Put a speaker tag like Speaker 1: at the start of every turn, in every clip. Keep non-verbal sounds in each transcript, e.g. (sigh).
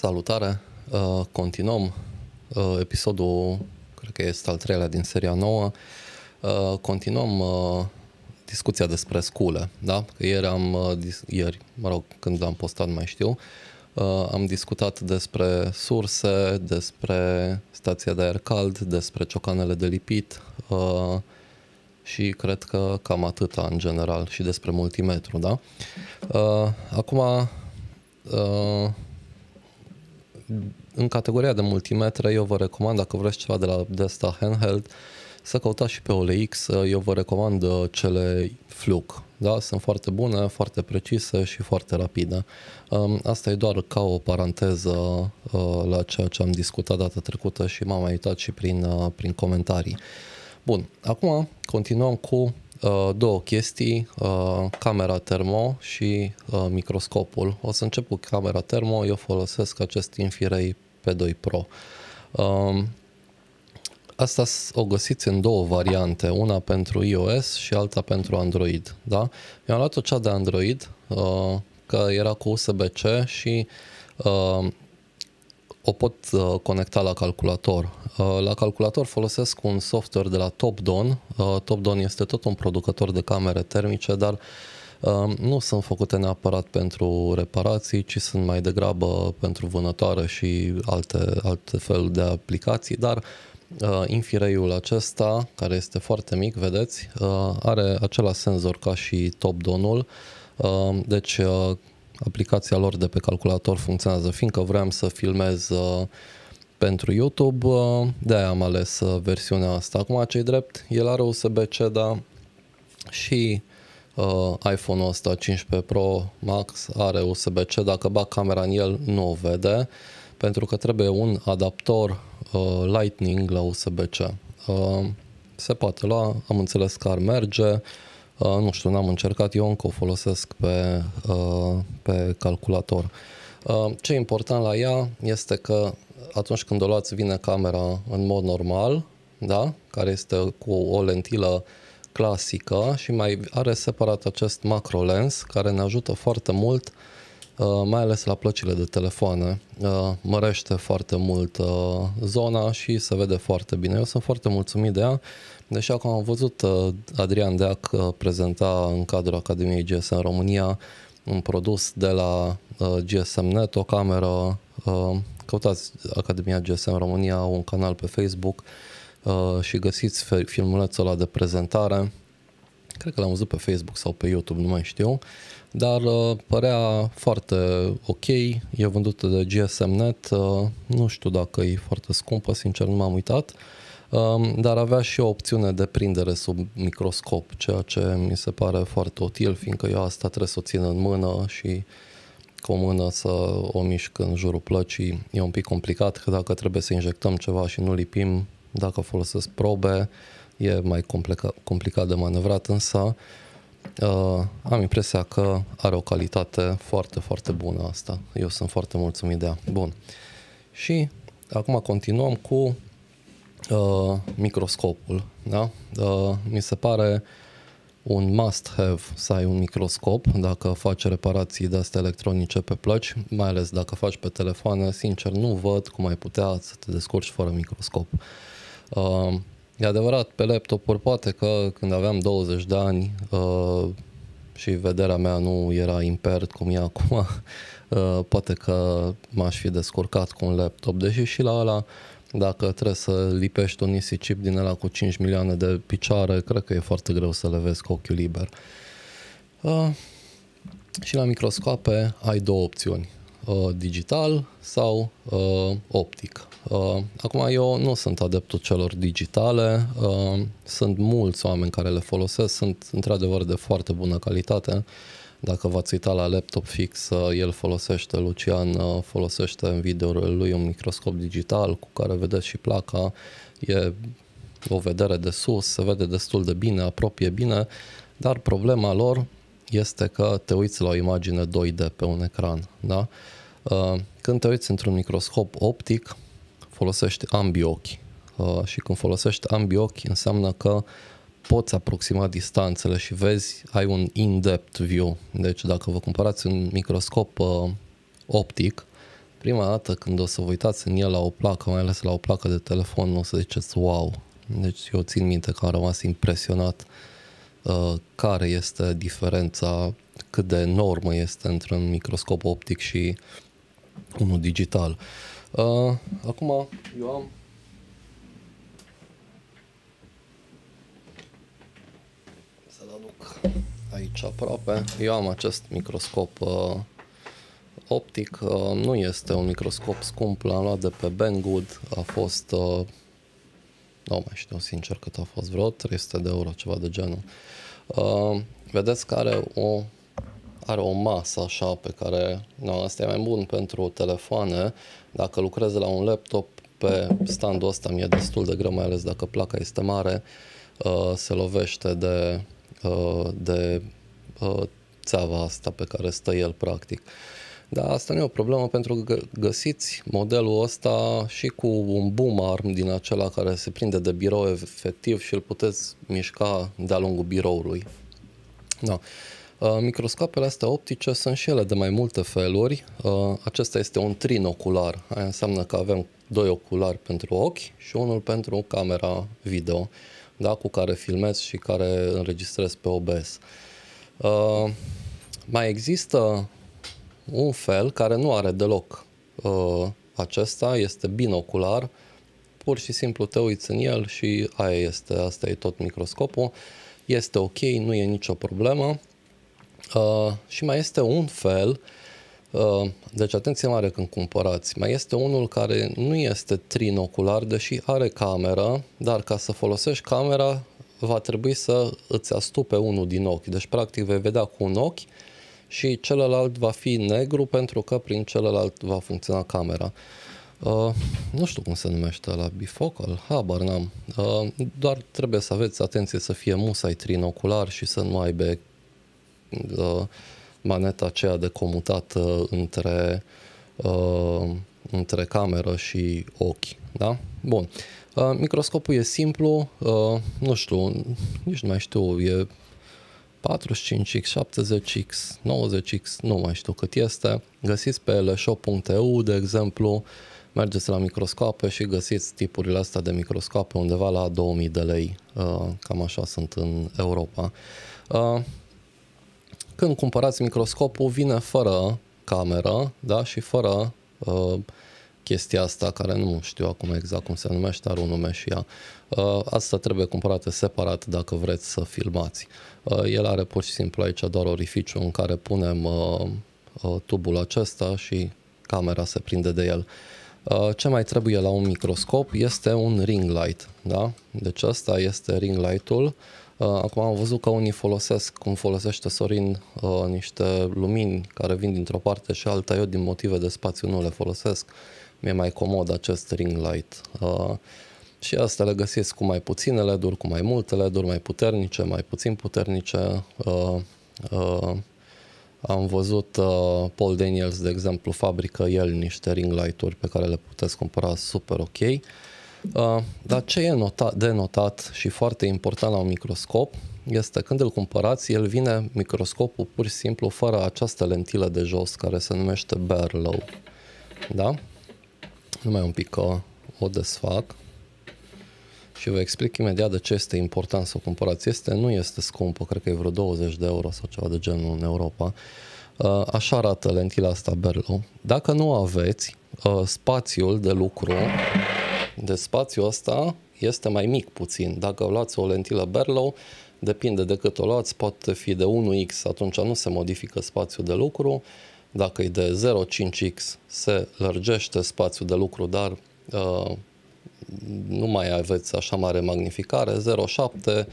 Speaker 1: Salutare! Uh, continuăm uh, episodul, cred că este al treilea din seria nouă. Uh, continuăm uh, discuția despre scule, da? Că ieri am, uh, ieri, mă rog, când l-am postat mai știu, uh, am discutat despre surse, despre stația de aer cald, despre ciocanele de lipit și cred că cam atâta în general și despre multimetru, da? Acum în categoria de multimetre, eu vă recomand, dacă vreți ceva de la Desta handheld, să căutați și pe OLX, eu vă recomand uh, cele Fluke, da? sunt foarte bune, foarte precise și foarte rapide. Um, asta e doar ca o paranteză uh, la ceea ce am discutat data trecută și m-am mai uitat și prin, uh, prin comentarii. Bun, acum continuăm cu Uh, două chestii, uh, camera termo și uh, microscopul. O să încep cu camera termo, eu folosesc acest Infiray P2 Pro. Um, asta o găsiți în două variante, una pentru iOS și alta pentru Android. Da? Eu am luat-o cea de Android, că era cu USB-C și o pot uh, conecta la calculator. Uh, la calculator folosesc un software de la TopDon. Uh, TopDon este tot un producător de camere termice, dar nu sunt făcute neapărat pentru reparații, ci sunt mai degrabă pentru vânătoare și alte, alte fel de aplicații, dar infireiul acesta, care este foarte mic, vedeți, are același senzor ca și top donul, deci Aplicația lor de pe calculator funcționează, fiindcă vreau să filmez uh, pentru YouTube, uh, de-aia am ales uh, versiunea asta. Acum, cei drept, el are USB-C, da. și uh, iPhone-ul ăsta 15 Pro Max are USB-C, dacă bag camera în el nu o vede, pentru că trebuie un adaptor uh, Lightning la USB-C. Uh, se poate lua, am înțeles că ar merge, Uh, nu știu, n-am încercat, eu încă o folosesc pe, uh, pe calculator. Uh, ce e important la ea este că atunci când o luați vine camera în mod normal, da? care este cu o lentilă clasică și mai are separat acest macro lens care ne ajută foarte mult uh, Uh, mai ales la plăcile de telefoane, uh, mărește foarte mult uh, zona și se vede foarte bine. Eu sunt foarte mulțumit de ea, deși acum am văzut Adrian Deac prezenta în cadrul Academiei GSM în România un produs de la GSM.net, o cameră, căutați Academia GSM România, un canal pe Facebook și găsiți filmulețul ăla de prezentare. Cred că l-am văzut pe Facebook sau pe YouTube, nu mai știu. Uh, dar uh, părea foarte ok, e vândută de GSM.net, uh, nu știu dacă e foarte scumpă, sincer nu m-am uitat, um, dar avea și o opțiune de prindere sub microscop, ceea ce mi se pare foarte util, fiindcă eu asta trebuie să o țin în mână și cu o mână să o mișc în jurul plăcii e un pic complicat, că dacă trebuie să injectăm ceva și nu lipim, dacă folosesc probe, e mai complica- complicat de manevrat, însă Uh, am impresia că are o calitate foarte, foarte bună asta. Eu sunt foarte mulțumit de ea. Bun. Și acum continuăm cu uh, microscopul. Da? Uh, mi se pare un must-have să ai un microscop dacă faci reparații de astea electronice pe plăci, mai ales dacă faci pe telefoane, sincer nu văd cum ai putea să te descurci fără microscop. Uh, E adevărat, pe laptopuri poate că când aveam 20 de ani uh, și vederea mea nu era impert cum e acum, (laughs) uh, poate că m-aș fi descurcat cu un laptop, deși și la ăla dacă trebuie să lipești un chip din ăla cu 5 milioane de picioare, cred că e foarte greu să le vezi cu ochiul liber. Uh, și la microscoape ai două opțiuni. Uh, digital sau uh, optic. Uh, acum eu nu sunt adeptul celor digitale, uh, sunt mulți oameni care le folosesc, sunt într-adevăr de foarte bună calitate. Dacă v-ați uitat la laptop fix, uh, el folosește, Lucian uh, folosește în video lui un microscop digital cu care vedeți și placa, e o vedere de sus, se vede destul de bine, apropie bine, dar problema lor este că te uiți la o imagine 2D pe un ecran. Da? Uh, când te uiți într-un microscop optic, folosești ambii ochi. Uh, și când folosești ambii ochi, înseamnă că poți aproxima distanțele și vezi, ai un in-depth view. Deci dacă vă cumpărați un microscop uh, optic, prima dată când o să vă uitați în el la o placă, mai ales la o placă de telefon, o să ziceți wow. Deci eu țin minte că am rămas impresionat uh, Uh, care este diferența, cât de enormă este între un microscop optic și unul digital. Uh, acum, eu am să-l aduc aici aproape. Eu am acest microscop uh, optic, uh, nu este un microscop scump, l-am luat de pe Banggood, a fost uh, nu mai știu sincer cât a fost, vreo 300 de euro, ceva de genul. Uh, vedeți că are o, are o masă așa pe care, no, asta e mai bun pentru telefoane, dacă lucrezi la un laptop pe standul ăsta mi-e destul de greu, mai ales dacă placa este mare, uh, se lovește de, uh, de uh, țeava asta pe care stă el practic. Uh, dar asta nu e o problemă pentru că găsiți modelul ăsta și cu un boom arm din acela care se prinde de birou efectiv și îl puteți mișca de-a lungul biroului. Da. Uh, microscopele astea optice sunt și ele de mai multe feluri. Uh, acesta este un trinocular. Aia înseamnă că avem doi oculari pentru ochi și unul pentru camera video, da, cu care filmez și care înregistrez pe OBS. Uh, mai există un fel care nu are deloc uh, acesta, este binocular, pur și simplu te uiți în el și aia este, asta e tot microscopul, este ok, nu e nicio problemă. Uh, și mai este un fel, uh, deci atenție mare când cumpărați, mai este unul care nu este trinocular, deși are cameră, dar ca să folosești camera va trebui să îți astupe unul din ochi. Deci practic vei vedea cu un ochi și celălalt va fi negru pentru că prin celălalt va funcționa camera. Uh, nu știu cum se numește la bifocal, habar n-am. Uh, doar trebuie să aveți atenție să fie musai trinocular și să nu aibă uh, maneta aceea de comutat uh, între, uh, între cameră și ochi. Da? Bun. Uh, microscopul e simplu, uh, nu știu, nici nu mai știu, e 45X, 70X, 90X, nu mai știu cât este. Găsiți pe lshop.eu, de exemplu, mergeți la microscoape și găsiți tipurile astea de microscoape undeva la 2000 de lei, uh, cam așa sunt în Europa. Uh, când cumpărați microscopul, vine fără cameră da? și fără uh, chestia asta, care nu știu acum exact cum se numește, are un nume și ea. Uh, asta trebuie cumpărată separat dacă vreți să filmați. Uh, el are pur și simplu aici doar orificiu în care punem uh, tubul acesta și camera se prinde de el. Ce mai trebuie la un microscop este un ring light, da? Deci asta este ring light-ul. Acum am văzut că unii folosesc, cum folosește Sorin, niște lumini care vin dintr-o parte și alta, eu din motive de spațiu nu le folosesc mi-e mai comod acest ring light. Uh, și asta le găsesc cu mai puține LED-uri, cu mai multe LED-uri, mai puternice, mai puțin puternice. Uh, uh, am văzut uh, Paul Daniels, de exemplu, fabrică el niște ring light-uri pe care le puteți cumpăra super ok. Uh, dar ce e nota- de notat și foarte important la un microscop este când îl cumpărați, el vine microscopul pur și simplu fără această lentilă de jos care se numește Barlow. Da? numai un pic că o desfac și vă explic imediat de ce este important să o cumpărați. Este, nu este scumpă, cred că e vreo 20 de euro sau ceva de genul în Europa. Uh, așa arată lentila asta Berlo. Dacă nu aveți uh, spațiul de lucru, de spațiul ăsta este mai mic puțin. Dacă luați o lentilă Berlo, depinde de cât o luați, poate fi de 1x, atunci nu se modifică spațiul de lucru dacă e de 0,5x, se lărgește spațiul de lucru, dar uh, nu mai aveți așa mare magnificare, 0,7, 0,48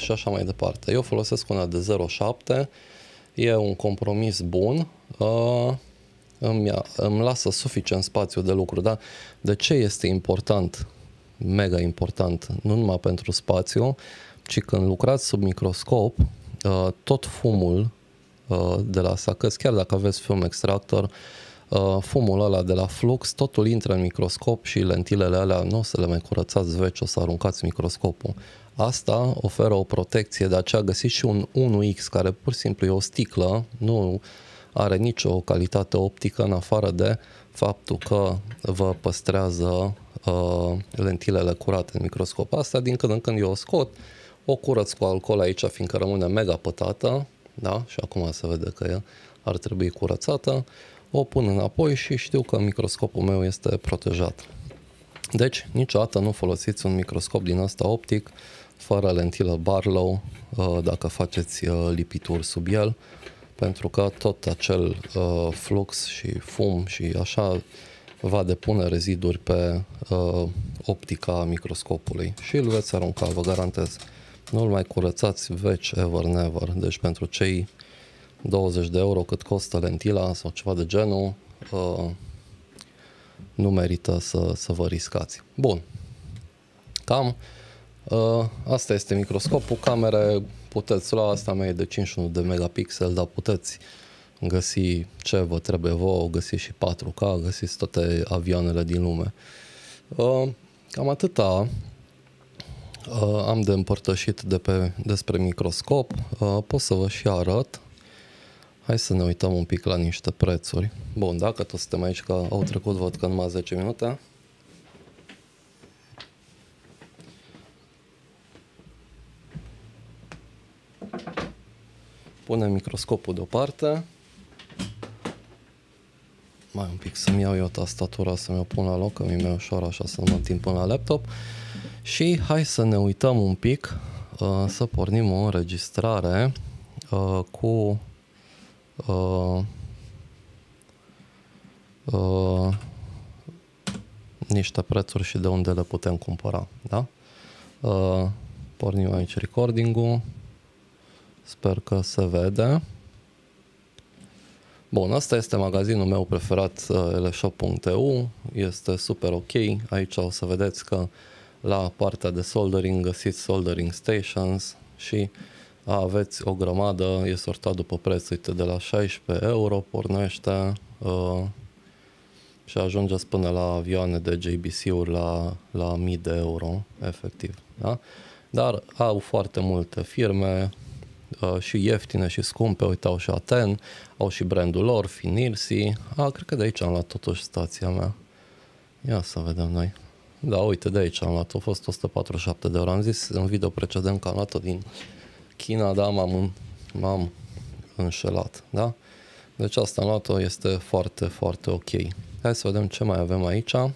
Speaker 1: și așa mai departe. Eu folosesc una de 0,7, e un compromis bun, uh, îmi, îmi lasă suficient spațiu de lucru, dar de ce este important, mega important, nu numai pentru spațiu, ci când lucrați sub microscop, uh, tot fumul Uh, de la sacăs, chiar dacă aveți film extractor, uh, fumul ăla de la flux, totul intră în microscop și lentilele alea nu o să le mai curățați veci, o să aruncați microscopul. Asta oferă o protecție, de aceea găsiți și un 1X care pur și simplu e o sticlă, nu are nicio calitate optică în afară de faptul că vă păstrează uh, lentilele curate în microscop. Asta din când în când eu o scot, o curăț cu alcool aici, fiindcă rămâne mega pătată, da? și acum se vede că ar trebui curățată, o pun înapoi și știu că microscopul meu este protejat. Deci, niciodată nu folosiți un microscop din asta optic fără lentilă Barlow uh, dacă faceți uh, lipituri sub el, pentru că tot acel uh, flux și fum și așa va depune reziduri pe optica microscopului și îl veți arunca, vă garantez nu îl mai curățați veci ever never. Deci pentru cei 20 de euro cât costă lentila sau ceva de genul, uh, nu merită să, să vă riscați. Bun. Cam uh, asta este microscopul. Camere puteți lua, asta mea e de 51 de megapixel, dar puteți găsi ce vă trebuie vouă, găsiți și 4K, găsiți toate avioanele din lume. Uh, cam atâta. Uh, am de împărtășit de pe, despre microscop. Uh, pot să vă și arăt. Hai să ne uităm un pic la niște prețuri. Bun, dacă tot suntem aici, că au trecut, văd că numai 10 minute. Punem microscopul deoparte. Mai un pic să-mi iau eu tastatura, să-mi o pun la loc, că mi-e ușor așa să nu mă timp până la laptop. Uh, și hai să ne uităm un pic, uh, să pornim o înregistrare uh, cu uh, niște prețuri și de unde le putem cumpăra. Da? Pornim aici recording-ul. Sper că se vede. Bun, asta este magazinul meu preferat, eleshop.eu. Este super ok. Aici o să vedeți că uh, la partea de soldering găsiți soldering stations și aveți o grămadă, e sortat după preț, uite, de la 16 euro pornește uh, și ajungeți până la avioane de JBC-uri la, la mii de euro, efectiv. Da? Dar au foarte multe firme, uh, și ieftine și scumpe, uite, au și Aten, au și brandul lor, Finirsi. A, ah, cred că de aici am luat totuși stația mea. Ia să vedem noi. Da, uite, de aici am luat a fost 147 de ori. Am zis în video precedent că am luat-o din China, da, m-am, m-am înșelat, da? Deci asta am luat-o, este foarte, foarte ok. Hai să vedem ce mai avem aici. Uh,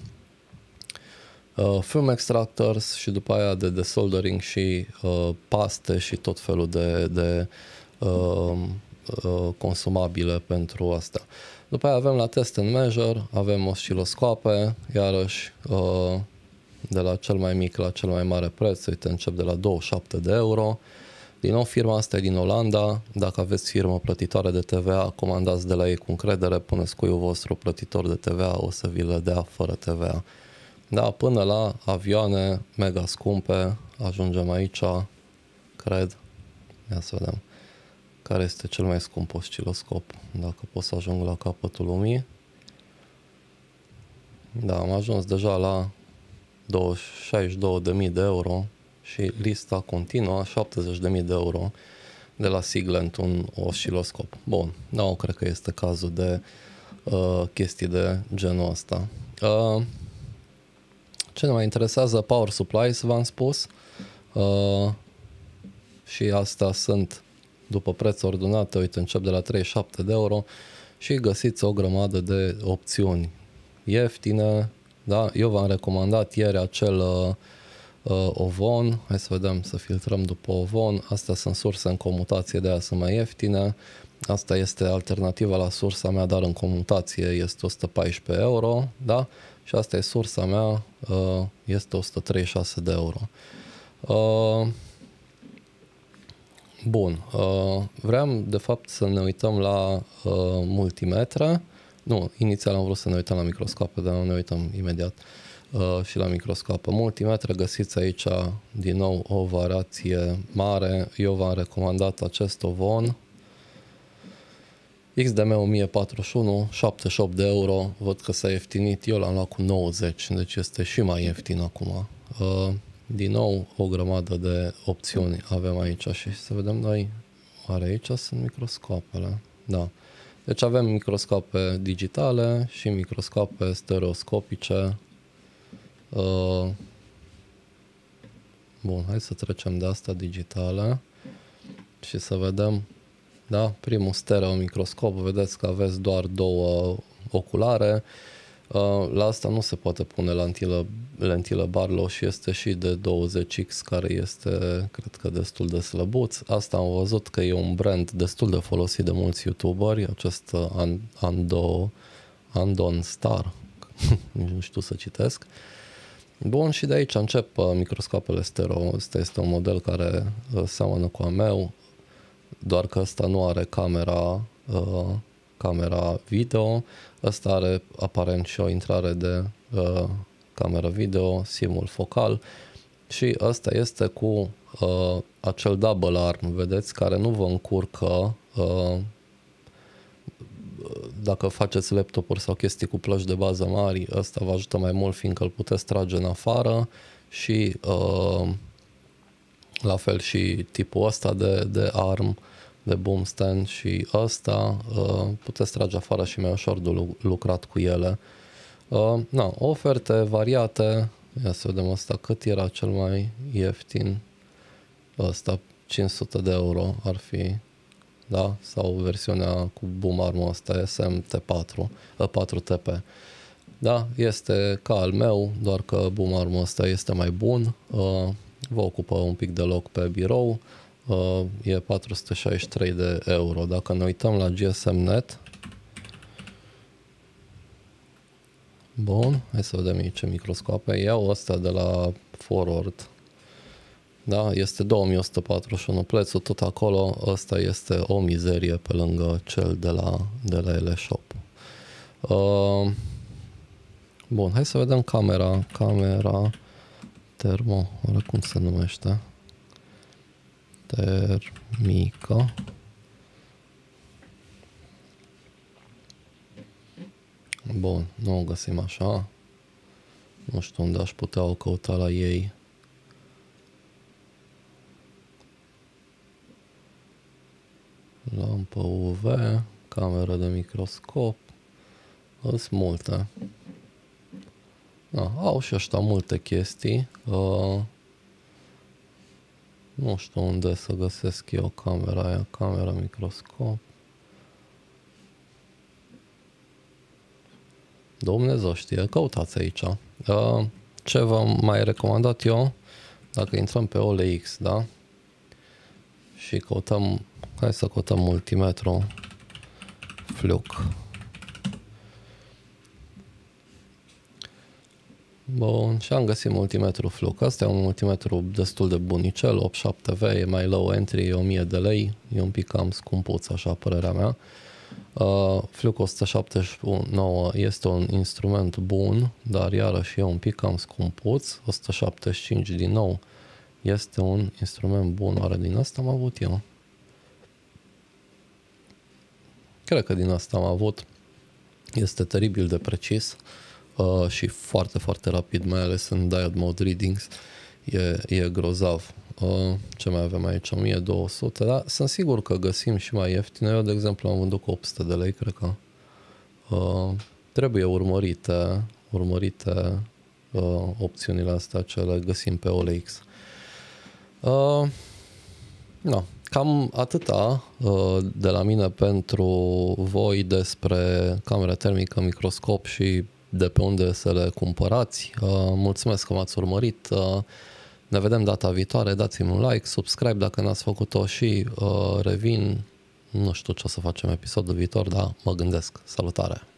Speaker 1: film extractors și după aia de desoldering și uh, paste și tot felul de, de uh, uh, consumabile pentru asta. După aia avem la test and measure, avem osciloscoape, iarăși uh, de la cel mai mic la cel mai mare preț, uite, încep de la 27 de euro. Din nou, firma asta e din Olanda. Dacă aveți firmă plătitoare de TVA, comandați de la ei cu încredere, puneți cu vostru plătitor de TVA, o să vi le dea fără TVA. Da, până la avioane mega scumpe, ajungem aici, cred, ia să vedem, care este cel mai scump osciloscop, dacă pot să ajung la capătul lumii. Da, am ajuns deja la 62.000 de euro și lista continuă 70.000 de euro de la Siglent un osciloscop. Bun, da, nu cred că este cazul de uh, chestii de genul ăsta. Uh, ce ne mai interesează? Power supplies, v-am spus. Uh, și astea sunt după preț ordonate, uite, încep de la 37 de euro și găsiți o grămadă de opțiuni ieftine, da? Eu v-am recomandat ieri acel uh, uh, Ovon, hai să vedem să filtrăm după Ovon, astea sunt surse în comutație, de aia sunt mai ieftine, asta este alternativa la sursa mea, dar în comutație este 114 euro, da? Și asta e sursa mea, uh, este 136 de euro. Uh, Bun, uh, vreau de fapt să ne uităm la uh, multimetre. Nu, inițial am vrut să ne uităm la microscoape, dar nu ne uităm imediat uh, și la microscoapă. Multimetre găsiți aici din nou o variație mare. Eu v-am recomandat acest ovon. XDM 1041, 78 de euro, văd că s-a ieftinit, eu l-am luat cu 90, deci este și mai ieftin acum. Uh, din nou o grămadă de opțiuni avem aici și să vedem noi, oare aici sunt microscoapele? Da. Deci avem microscope digitale și microscope stereoscopice. Uh, bun, hai să trecem de asta digitale și să vedem, da, primul stereomicroscop, vedeți că aveți doar două oculare, Uh, la asta nu se poate pune lentilă, lentilă Barlow și este și de 20X care este, cred că, destul de slăbuț. Asta am văzut că e un brand destul de folosit de mulți youtuberi, acest uh, Ando, Andon Star, (laughs) nici nu știu să citesc. Bun, și de aici încep uh, microscopele stereo. Asta este un model care seamănă cu a meu, doar că ăsta nu are camera camera video. Ăsta are aparent și o intrare de uh, cameră video, simul focal și ăsta este cu uh, acel double arm, vedeți, care nu vă încurcă uh, dacă faceți laptopuri sau chestii cu plăci de bază mari, ăsta vă ajută mai mult fiindcă îl puteți trage în afară și uh, la fel și tipul ăsta de, de arm de boom stand și ăsta uh, puteți trage afară și mai ușor de lucrat cu ele. Uh, na, oferte variate, ia să vedem asta cât era cel mai ieftin, ăsta 500 de euro ar fi, da? sau versiunea cu boom armul asta SMT4, 4TP. Da, este ca al meu, doar că boom armul ăsta este mai bun, uh, vă ocupă un pic de loc pe birou, e 463 de euro. Dacă ne uităm la GSM.net, Bun, hai să vedem aici ce microscoape. Iau ăsta de la Forward. Da, este 2141 plețul, tot acolo ăsta este o mizerie pe lângă cel de la, de la Eleshop. Uh, bun, hai să vedem camera, camera termo, oare cum se numește? termică. Bun, nu o găsim așa. Nu știu unde aș putea o căuta la ei. Lampă UV, cameră de microscop. Sunt multe. Da, au și ăștia multe chestii. Uh, nu știu unde să găsesc eu camera aia, camera microscop. Dumnezeu știe, căutați aici. Uh, ce v-am mai recomandat eu, dacă intrăm pe OLX, da? Și căutăm, hai să căutăm multimetru fluc. Bun, și am găsit multimetru Fluke. Asta e un multimetru destul de bunicel, 8.7V, e mai low entry, e 1000 de lei, e un pic cam scumpuț, așa părerea mea. Uh, Fluke 179 este un instrument bun, dar iarăși e un pic cam scumpuț. 175 din nou este un instrument bun. Oare din asta am avut eu? Cred că din asta am avut. Este teribil de precis. Uh, Uh, și foarte, foarte rapid, mai ales în diode mode readings, e, e grozav. Uh, ce mai avem aici? 1200, dar sunt sigur că găsim și mai ieftine. Eu, de exemplu, am vândut cu 800 de lei, cred că. Uh, trebuie urmărite, urmărite uh, opțiunile astea ce le găsim pe OLX. Uh, no, cam atâta uh, de la mine pentru voi despre camera termică, microscop și de pe unde să le cumpărați. Uh, mulțumesc că m-ați urmărit. Uh, ne vedem data viitoare. Dați-mi un like, subscribe dacă n-ați făcut-o și uh, revin. Nu știu ce o să facem episodul viitor, dar mă gândesc. Salutare!